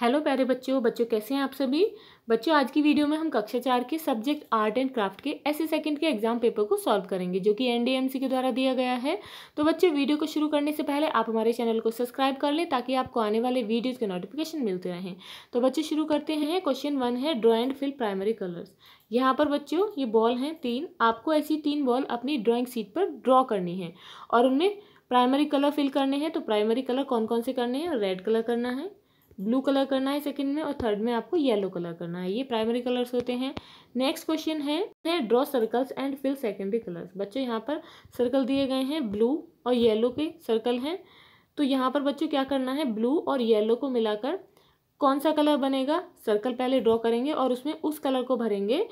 hello प्यारे बच्चों बच्चों कैसे हैं आप सभी बच्चों आज की वीडियो में हम कक्षा चार के सब्जेक्ट आर्ट एंड क्राफ्ट के ऐसे सेकंड के एग्जाम पेपर को सॉल्व करेंगे जो कि एनडीएमसी के द्वारा दिया गया है तो बच्चों वीडियो को शुरू करने से पहले आप हमारे चैनल को सब्सक्राइब कर लें ताकि आपको आने वाले वीडियोज़ के नोटिफिकेशन मिलते रहें तो बच्चे शुरू करते हैं क्वेश्चन वन है draw and fill primary colours यहाँ पर बच्चों ये बॉल हैं तीन आपको ऐसी तीन बॉल अपनी ड्रॉइंग सीट पर ड्रॉ करनी है और उनमें प्राइमरी कलर फिल करने हैं तो प्राइमरी कलर कौन कौन से करने हैं रेड कलर करना है ब्लू कलर करना है सेकंड में और थर्ड में आपको येलो कलर करना है ये प्राइमरी कलर्स होते हैं नेक्स्ट क्वेश्चन है draw circles and fill secondary colours बच्चों यहाँ पर सर्कल दिए गए हैं ब्लू और येलो के सर्कल हैं तो यहाँ पर बच्चों क्या करना है ब्लू और येलो को मिलाकर कौन सा कलर बनेगा सर्कल पहले ड्रॉ करेंगे और उसमें उस कलर को भरेंगे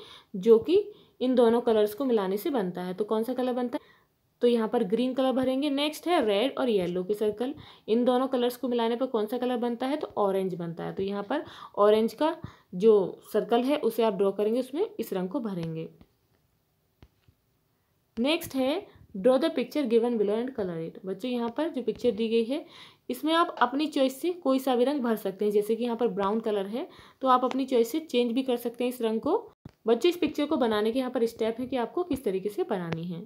जो कि इन दोनों कलर्स को मिलाने से बनता है तो कौन सा कलर बनता है तो यहाँ पर ग्रीन कलर भरेंगे नेक्स्ट है रेड और येलो के सर्कल इन दोनों कलर्स को मिलाने पर कौन सा कलर बनता है तो ऑरेंज बनता है तो यहाँ पर ऑरेंज का जो सर्कल है उसे आप ड्रॉ करेंगे उसमें इस रंग को भरेंगे नेक्स्ट है draw the picture given below and colour it बच्चों यहाँ पर जो पिक्चर दी गई है इसमें आप अपनी चॉइस से कोई सा भी रंग भर सकते हैं जैसे कि यहाँ पर ब्राउन कलर है तो आप अपनी चॉइस से चेंज भी कर सकते हैं इस रंग को बच्चों इस पिक्चर को बनाने के यहाँ पर स्टेप है कि आपको किस तरीके से बनानी है